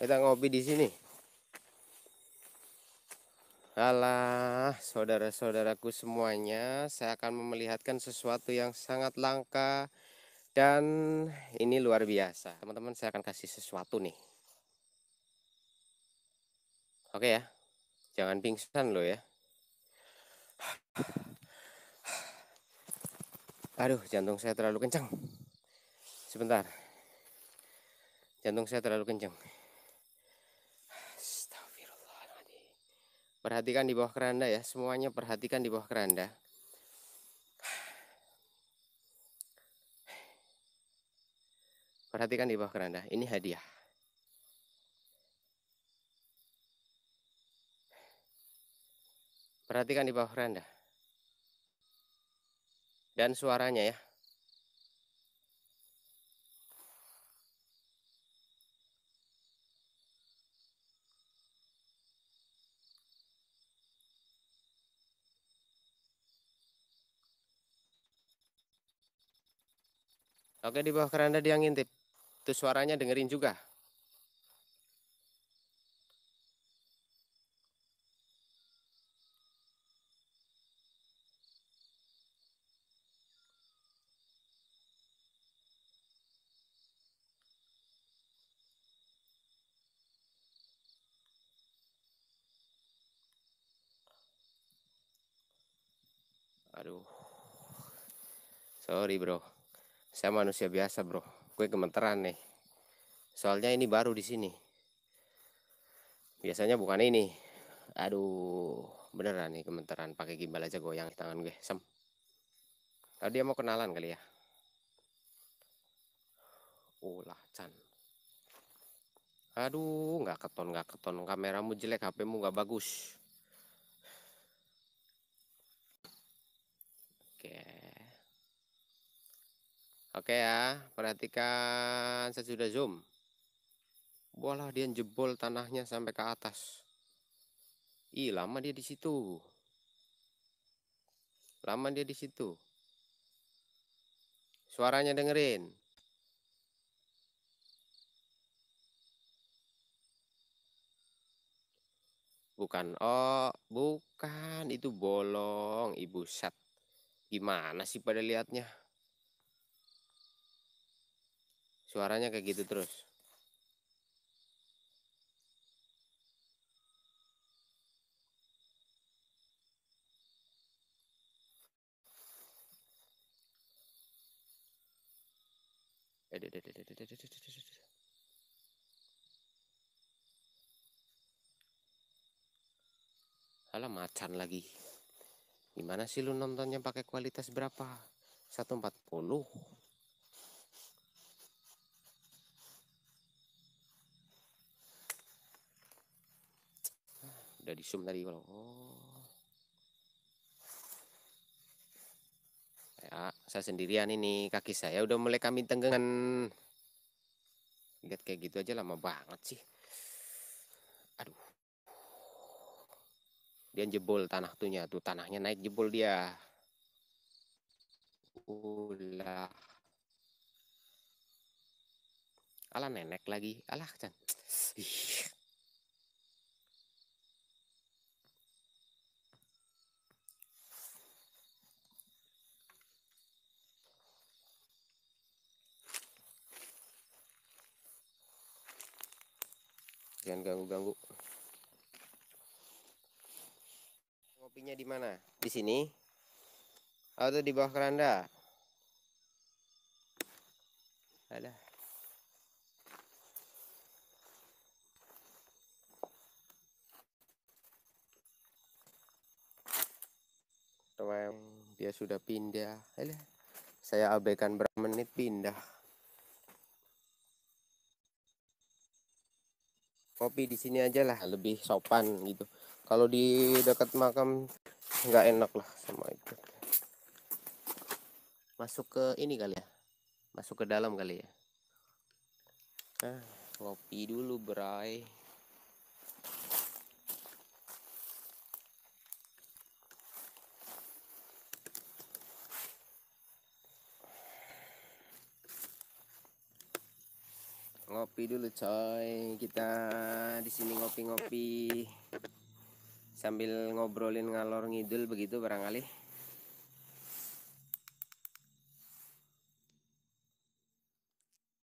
kita ngopi di sini Alah, saudara-saudaraku semuanya, saya akan memelihatkan sesuatu yang sangat langka dan ini luar biasa. Teman-teman, saya akan kasih sesuatu nih. Oke ya. Jangan pingsan loh ya. Aduh, jantung saya terlalu kencang. Sebentar. Jantung saya terlalu kencang. Perhatikan di bawah keranda ya, semuanya perhatikan di bawah keranda. Perhatikan di bawah keranda, ini hadiah. Perhatikan di bawah keranda. Dan suaranya ya. Oke di bawah keranda dia ngintip. itu suaranya dengerin juga. Aduh. Sorry bro. Saya manusia biasa, Bro. Gue gemeteran nih. Soalnya ini baru di sini. Biasanya bukan ini. Aduh, beneran nih gemeteran pakai gimbal aja goyang tangan gue. Sem. Tadi dia mau kenalan kali ya. Ulah oh, Chan. Aduh, nggak keton, nggak keton. Kameramu jelek, HPmu nggak bagus. Oke. Okay. Oke ya, perhatikan saya sudah zoom. Walah dia jebol tanahnya sampai ke atas. Ih, lama dia di situ. Lama dia di situ. Suaranya dengerin. Bukan, oh, bukan itu bolong, ibu sat. Gimana sih pada liatnya? suaranya kayak gitu terus Alah macan lagi. Gimana sih lu nontonnya pakai kualitas berapa? 140. udah di zoom tadi kalau oh ya saya sendirian ini kaki saya udah mulai kami tenggengan lihat kayak gitu aja lama banget sih aduh dia jebol tanah tuhnya tuh tanahnya naik jebol dia ulah ala nenek lagi alah kan Ih. jangan ganggu-ganggu kopinya di mana di sini atau di bawah keranda ada dia sudah pindah Alah, saya abaikan berapa menit pindah kopi di sini aja lah lebih sopan gitu kalau di dekat makam nggak enak lah sama itu masuk ke ini kali ya masuk ke dalam kali ya nah ngopi dulu bray ngopi dulu coy kita di sini ngopi-ngopi sambil ngobrolin ngalor ngidul begitu barangkali